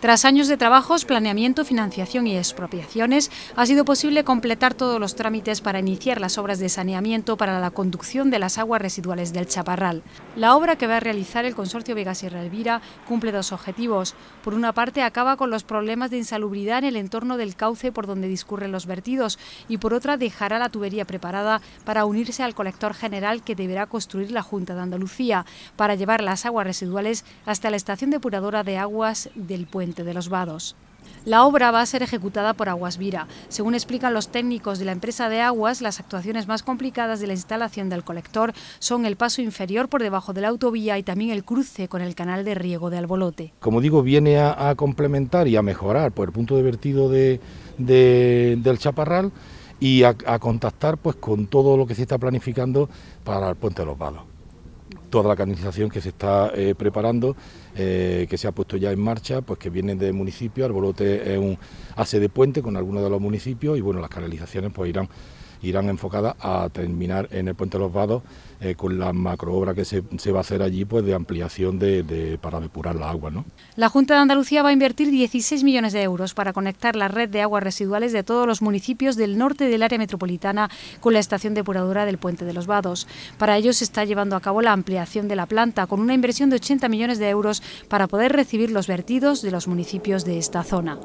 Tras años de trabajos, planeamiento, financiación y expropiaciones, ha sido posible completar todos los trámites para iniciar las obras de saneamiento para la conducción de las aguas residuales del Chaparral. La obra que va a realizar el consorcio Vegas y Elvira cumple dos objetivos. Por una parte, acaba con los problemas de insalubridad en el entorno del cauce por donde discurren los vertidos y por otra dejará la tubería preparada para unirse al colector general que deberá construir la Junta de Andalucía para llevar las aguas residuales hasta la estación depuradora de aguas del puente de los Vados. La obra va a ser ejecutada por Aguasvira. Según explican los técnicos de la empresa de aguas, las actuaciones más complicadas de la instalación del colector son el paso inferior por debajo de la autovía y también el cruce con el canal de riego de Albolote. Como digo, viene a, complementar y a mejorar por el punto de vertido del Chaparral y a, a, contactar pues, con todo lo que se está planificando para el puente de los Vados toda la canalización que se está eh, preparando, eh, que se ha puesto ya en marcha, pues que viene de municipios, Arbolote es un hace de puente con algunos de los municipios y bueno, las canalizaciones pues irán irán enfocada a terminar en el Puente de los Vados eh, con la macroobra que se, va a hacer allí pues de ampliación para depurar la agua. La Junta de Andalucía va a invertir 16 millones de euros para conectar la red de aguas residuales de todos los municipios del norte del área metropolitana con la estación depuradora del Puente de los Vados. Para ello se está llevando a cabo la ampliación de la planta con una inversión de 80 millones de euros para poder recibir los vertidos de los municipios de esta zona.